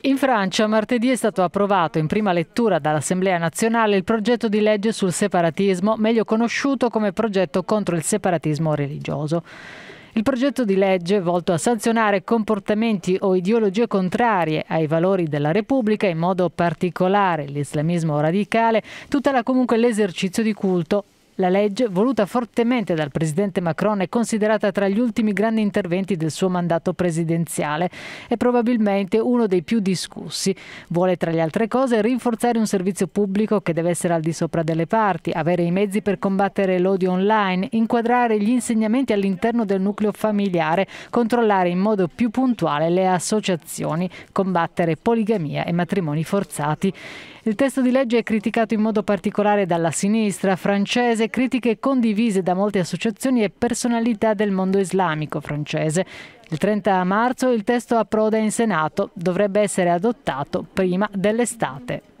In Francia martedì è stato approvato in prima lettura dall'Assemblea nazionale il progetto di legge sul separatismo, meglio conosciuto come progetto contro il separatismo religioso. Il progetto di legge volto a sanzionare comportamenti o ideologie contrarie ai valori della Repubblica, in modo particolare l'islamismo radicale, tutela comunque l'esercizio di culto la legge, voluta fortemente dal presidente Macron, è considerata tra gli ultimi grandi interventi del suo mandato presidenziale e probabilmente uno dei più discussi. Vuole, tra le altre cose, rinforzare un servizio pubblico che deve essere al di sopra delle parti, avere i mezzi per combattere l'odio online, inquadrare gli insegnamenti all'interno del nucleo familiare, controllare in modo più puntuale le associazioni, combattere poligamia e matrimoni forzati. Il testo di legge è criticato in modo particolare dalla sinistra francese, critiche condivise da molte associazioni e personalità del mondo islamico francese. Il 30 marzo il testo approda in Senato, dovrebbe essere adottato prima dell'estate.